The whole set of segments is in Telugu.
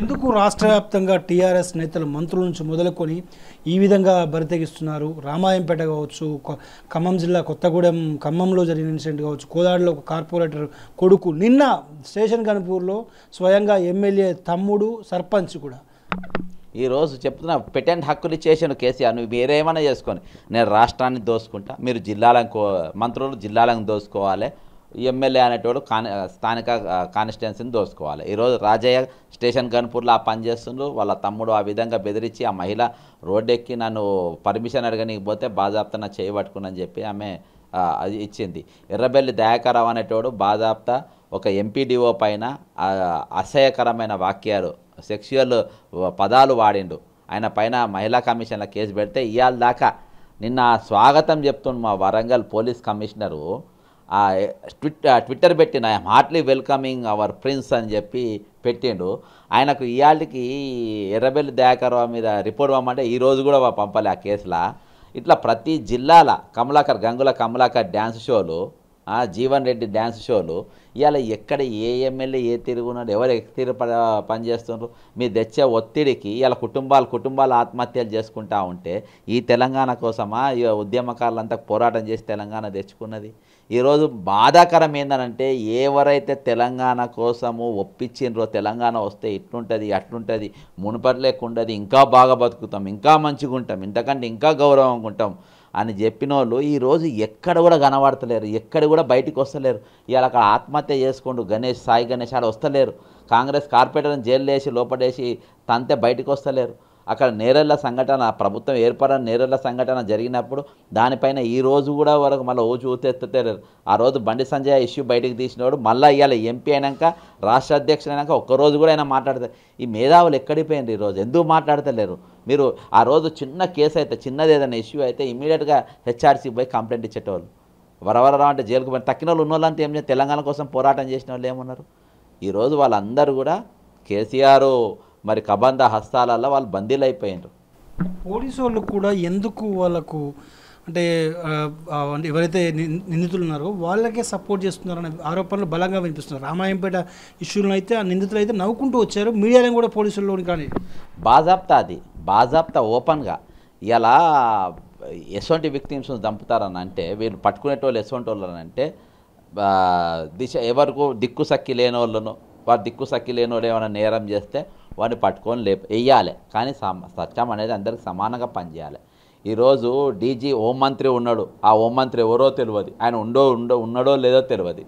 ఎందుకు రాష్ట్ర వ్యాప్తంగా టీఆర్ఎస్ నేతలు మంత్రుల నుంచి మొదలుకొని ఈ విధంగా బరితెగిస్తున్నారు రామాయంపేట కావచ్చు ఖమ్మం జిల్లా కొత్తగూడెం ఖమ్మంలో జరిగిన ఇన్సిడెంట్ కావచ్చు కోదాడలో ఒక కార్పొరేటర్ కొడుకు నిన్న స్టేషన్ కనుపూర్లో స్వయంగా ఎమ్మెల్యే తమ్ముడు సర్పంచ్ కూడా ఈరోజు చెప్తున్నా పెటెంట్ హక్కులు ఇచ్చేసాను కేసీఆర్ నువ్వు మీరేమైనా చేసుకొని నేను రాష్ట్రాన్ని దోసుకుంటా మీరు జిల్లాలకు మంత్రులు జిల్లాలకు దోసుకోవాలి ఎమ్మెల్యే అనేటోడు కాని స్థానిక కాన్స్టిట్యున్సీని దోసుకోవాలి ఈరోజు రాజయ్య స్టేషన్ గన్పూర్లో ఆ పని వాళ్ళ తమ్ముడు ఆ విధంగా బెదిరించి ఆ మహిళ రోడ్డెక్కి నన్ను పర్మిషన్ అడగనీకి పోతే బాజాప్తన చేయబట్టుకునని చెప్పి ఆమె అది ఇచ్చింది ఎర్రబెల్లి దయాకరావు అనేటోడు బాజాప్త ఒక ఎంపీడీఓ పైన అసహ్యకరమైన వాక్యాలు సెక్షువల్ పదాలు వాడిండు ఆయన పైన మహిళా కమిషన్ల కేసు పెడితే ఇవాళ దాకా నిన్న స్వాగతం చెప్తుండు మా Warangal police commissioner tweet Twitter పెట్టిన I'm heartly welcoming our prince అని చెప్పి పెట్టిండు ఆయనకు ఇవాళకి ఎర్రబెల్లి దయాకర్రావు మీద రిపోర్ట్ పంపంటే ఈ రోజు కూడా పంపాలి ఆ కేసులో ఇట్లా ప్రతి జిల్లాల కమలాకర్ గంగుల కమలాకర్ డ్యాన్స్ షోలు ఆ జీవన్ రెడ్డి డ్యాన్స్ షోలు ఇవాళ ఎక్కడ ఏ ఎమ్మెల్యే ఏ తిరుగున్నాడు ఎవరు ఎక్తిరు పనిచేస్తున్నారు మీ తెచ్చే ఒత్తిడికి ఇవాళ కుటుంబాలు కుటుంబాలు ఆత్మహత్యలు చేసుకుంటా ఉంటే ఈ తెలంగాణ కోసమా ఈ ఉద్యమకారులంతా పోరాటం చేసి తెలంగాణ తెచ్చుకున్నది ఈరోజు బాధాకరం ఏందనంటే ఎవరైతే తెలంగాణ కోసము ఒప్పించిండ్రో తెలంగాణ వస్తే ఇట్లుంటుంది అట్లుంటుంది మునుపటి ఇంకా బాగా బతుకుతాం ఇంకా మంచిగా ఉంటాం ఇంతకంటే ఇంకా గౌరవంగా ఉంటాం అని చెప్పిన వాళ్ళు ఈరోజు ఎక్కడ కూడా కనబడతలేరు ఎక్కడ కూడా బయటికి వస్తలేరు ఇవాళ అక్కడ ఆత్మహత్య చేసుకుంటూ గణేష్ సాయి గణేష్ ఆడ వస్తలేరు కాంగ్రెస్ కార్పొరేటర్ని జైల్లేసి లోపడేసి తంతే బయటకు వస్తలేరు అక్కడ నేరళ్ళ సంఘటన ప్రభుత్వం ఏర్పడని నేరళ్ల సంఘటన జరిగినప్పుడు దానిపైన ఈ రోజు కూడా వరకు మళ్ళీ ఓ చూతెత్తలేరు ఆ రోజు బండి సంజయ్ ఇష్యూ బయటకు తీసినవాడు మళ్ళీ ఇవాళ ఎంపీ అయినాక రాష్ట్ర అధ్యక్షుడు అయినాక ఒక్కరోజు కూడా ఆయన మాట్లాడతారు ఈ మేధావులు ఎక్కడిపోయింది ఈరోజు ఎందుకు మాట్లాడతలేరు మీరు ఆ రోజు చిన్న కేసు అయితే చిన్నది ఏదైనా ఇష్యూ అయితే ఇమీడియట్గా హెచ్ఆర్సీ పోయి కంప్లైంట్ ఇచ్చేటోళ్ళు వరవరరా అంటే జైలుకు పోయిన తక్కిన వాళ్ళు ఉన్న వాళ్ళంతా ఏం తెలంగాణ కోసం పోరాటం చేసిన వాళ్ళు ఏమన్నారు ఈరోజు వాళ్ళందరూ కూడా కేసీఆర్ మరి కబంద హస్తాలలో వాళ్ళు బందీలు అయిపోయినారు పోలీసు వాళ్ళు కూడా ఎందుకు వాళ్ళకు అంటే ఎవరైతే నిందితులు ఉన్నారో వాళ్ళకే సపోర్ట్ చేస్తున్నారనే ఆరోపణలు బలంగా వినిపిస్తున్నారు రామాయంపేట ఇష్యూలను అయితే ఆ నిందితులు అయితే నవ్వుకుంటూ వచ్చారు మీడియాలో కూడా పోలీసుల్లో కానీ బాజాబ్తా అది బాజాప్తా ఓపెన్గా ఇలా ఎసొంటి విక్టిమ్స్ను చంపుతారని అంటే వీళ్ళు పట్టుకునేటోళ్ళు ఎటువంటి వాళ్ళని అంటే దిశ ఎవరికో దిక్కు సక్కి లేని వాళ్ళను వారు దిక్కు సక్కి లేని వాళ్ళు ఏమైనా నేరం చేస్తే వాడిని పట్టుకొని లే వేయాలి కానీ సత్యం అనేది అందరికి సమానంగా పనిచేయాలి ఈరోజు డీజీ హోంమంత్రి ఉన్నాడు ఆ హోంమంత్రి ఎవరో తెలియదు ఆయన ఉండో ఉండో ఉన్నాడో లేదో తెలియదు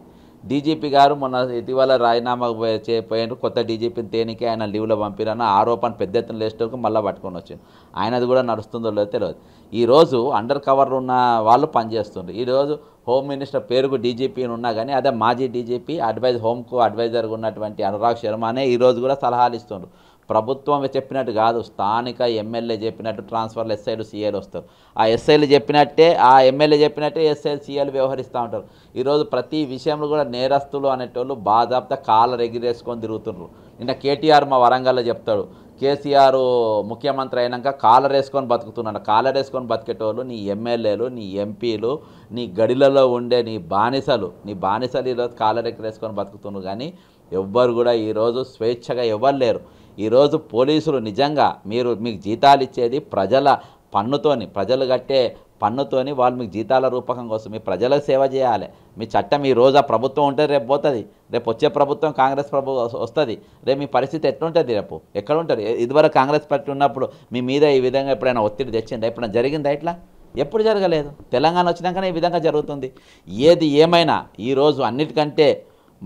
డీజీపీ గారు మొన్న ఇటీవల రాజీనామా చేయపోయారు కొత్త డీజీపీని తేనికే ఆయన లీవ్లో పంపిరన్న ఆరోపణ పెద్ద ఎత్తున లేచేటకు మళ్ళీ పట్టుకొని వచ్చింది ఆయనది కూడా నడుస్తుందో లేదో తెలియదు ఈరోజు అండర్ కవర్ ఉన్న వాళ్ళు పనిచేస్తుండ్రు ఈరోజు హోమ్ మినిస్టర్ పేరుకు డీజీపీని ఉన్నా కానీ అదే మాజీ డీజీపీ అడ్వైజ్ హోమ్కు అడ్వైజర్గా ఉన్నటువంటి అనురాగ్ శర్మ అనే ఈరోజు కూడా సలహాలు ఇస్తుండ్రు ప్రభుత్వం చెప్పినట్టు కాదు స్థానిక ఎమ్మెల్యే చెప్పినట్టు ట్రాన్స్ఫర్లు ఎస్ఐలు సీఏలు వస్తారు ఆ ఎస్ఐలు చెప్పినట్టే ఆ ఎమ్మెల్యే చెప్పినట్టే ఎస్ఐలు సీఏలు వ్యవహరిస్తూ ఉంటారు ఈరోజు ప్రతి విషయంలో కూడా నేరస్తులు అనేటోళ్ళు బాధాప్త కాళ్ళ ఎగిరేసుకొని తిరుగుతున్నారు నిన్న కేటీఆర్ మా వరంగల్లో చెప్తాడు కేసీఆర్ ముఖ్యమంత్రి అయినాక కాలర్ వేసుకొని బతుకుతున్నాడు కాలర్ వేసుకొని బతికేటోళ్ళు నీ ఎమ్మెల్యేలు నీ ఎంపీలు నీ గడిలలో ఉండే నీ బానిసలు నీ బానిసలు ఈరోజు కాలర్ ఎక్కరేసుకొని బతుకుతున్నారు కానీ ఎవ్వరు కూడా ఈరోజు స్వేచ్ఛగా ఎవ్వరు లేరు ఈరోజు పోలీసులు నిజంగా మీరు మీకు జీతాలు ఇచ్చేది ప్రజల పన్నుతోని ప్రజలు కట్టే పన్నుతోని వాళ్ళు మీకు జీతాల రూపకం కోసం మీ ప్రజలకు సేవ చేయాలి మీ చట్టం ఈ రోజు ఆ ప్రభుత్వం ఉంటే రేపు పోతుంది రేపు వచ్చే ప్రభుత్వం కాంగ్రెస్ ప్రభుత్వం వస్తుంది రేపు మీ పరిస్థితి ఎట్లుంటుంది రేపు ఎక్కడ ఉంటారు ఇదివరకు కాంగ్రెస్ పార్టీ ఉన్నప్పుడు మీ మీద ఈ విధంగా ఎప్పుడైనా ఒత్తిడి తెచ్చింది ఎప్పుడైనా జరిగిందా ఇట్లా ఎప్పుడు జరగలేదు తెలంగాణ వచ్చినాకనే ఈ విధంగా జరుగుతుంది ఏది ఏమైనా ఈరోజు అన్నిటికంటే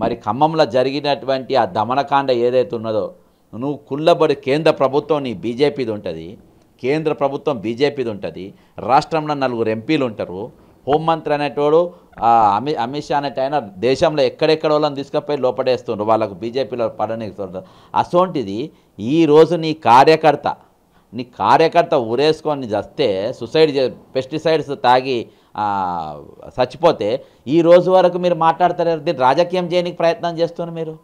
మరి ఖమ్మంలో జరిగినటువంటి ఆ దమనకాండ ఏదైతే ఉన్నదో నువ్వు కుళ్ళబడి కేంద్ర ప్రభుత్వం నీ బీజేపీది ఉంటుంది కేంద్ర ప్రభుత్వం బీజేపీది ఉంటుంది రాష్ట్రంలో నలుగురు ఎంపీలు ఉంటారు హోంమంత్రి అనేటోడు అమి అమిత్ షా అనేట ఆయన దేశంలో ఎక్కడెక్కడ వాళ్ళని తీసుకుపోయి లోపడేస్తుండ్రు వాళ్ళకు బీజేపీలో పడనీ అసోంటిది ఈరోజు నీ కార్యకర్త నీ కార్యకర్త ఊరేసుకొని చస్తే సుసైడ్ పెస్టిసైడ్స్ తాగి చచ్చిపోతే ఈ రోజు వరకు మీరు మాట్లాడతారు దీన్ని రాజకీయం చేయడానికి ప్రయత్నం చేస్తున్నారు మీరు